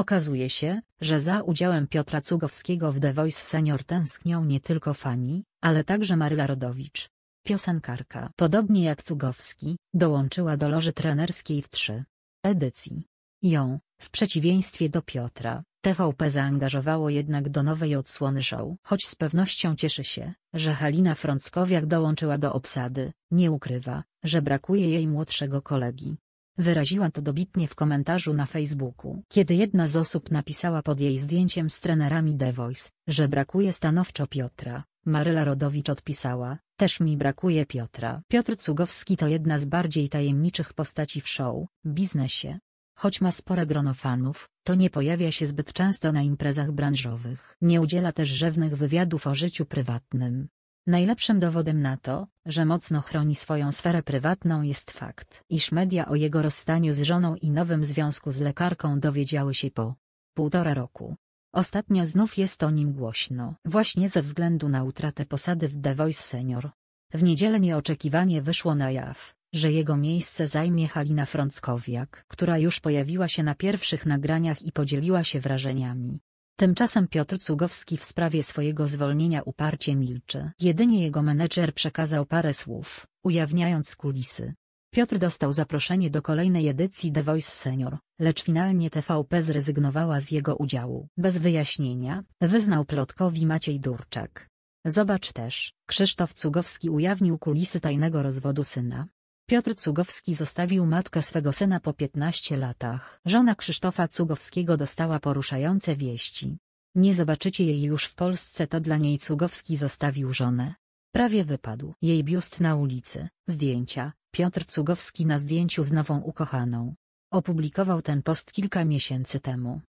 Okazuje się, że za udziałem Piotra Cugowskiego w The Voice Senior tęsknią nie tylko fani, ale także Maryla Rodowicz. Piosenkarka, podobnie jak Cugowski, dołączyła do loży trenerskiej w trzy edycji. Ją, w przeciwieństwie do Piotra, TVP zaangażowało jednak do nowej odsłony show, choć z pewnością cieszy się, że Halina Frąckowiak dołączyła do obsady, nie ukrywa, że brakuje jej młodszego kolegi. Wyraziła to dobitnie w komentarzu na Facebooku, kiedy jedna z osób napisała pod jej zdjęciem z trenerami The Voice, że brakuje stanowczo Piotra. Maryla Rodowicz odpisała, też mi brakuje Piotra. Piotr Cugowski to jedna z bardziej tajemniczych postaci w show, biznesie. Choć ma spore grono fanów, to nie pojawia się zbyt często na imprezach branżowych. Nie udziela też rzewnych wywiadów o życiu prywatnym. Najlepszym dowodem na to, że mocno chroni swoją sferę prywatną jest fakt, iż media o jego rozstaniu z żoną i nowym związku z lekarką dowiedziały się po półtora roku. Ostatnio znów jest o nim głośno, właśnie ze względu na utratę posady w The Voice Senior. W niedzielę nieoczekiwanie wyszło na jaw, że jego miejsce zajmie Halina Frąckowiak, która już pojawiła się na pierwszych nagraniach i podzieliła się wrażeniami. Tymczasem Piotr Cugowski w sprawie swojego zwolnienia uparcie milczy. Jedynie jego menedżer przekazał parę słów, ujawniając kulisy. Piotr dostał zaproszenie do kolejnej edycji The Voice Senior, lecz finalnie TVP zrezygnowała z jego udziału. Bez wyjaśnienia, wyznał plotkowi Maciej Durczak. Zobacz też, Krzysztof Cugowski ujawnił kulisy tajnego rozwodu syna. Piotr Cugowski zostawił matkę swego syna po 15 latach. Żona Krzysztofa Cugowskiego dostała poruszające wieści. Nie zobaczycie jej już w Polsce to dla niej Cugowski zostawił żonę. Prawie wypadł jej biust na ulicy. Zdjęcia. Piotr Cugowski na zdjęciu z nową ukochaną. Opublikował ten post kilka miesięcy temu.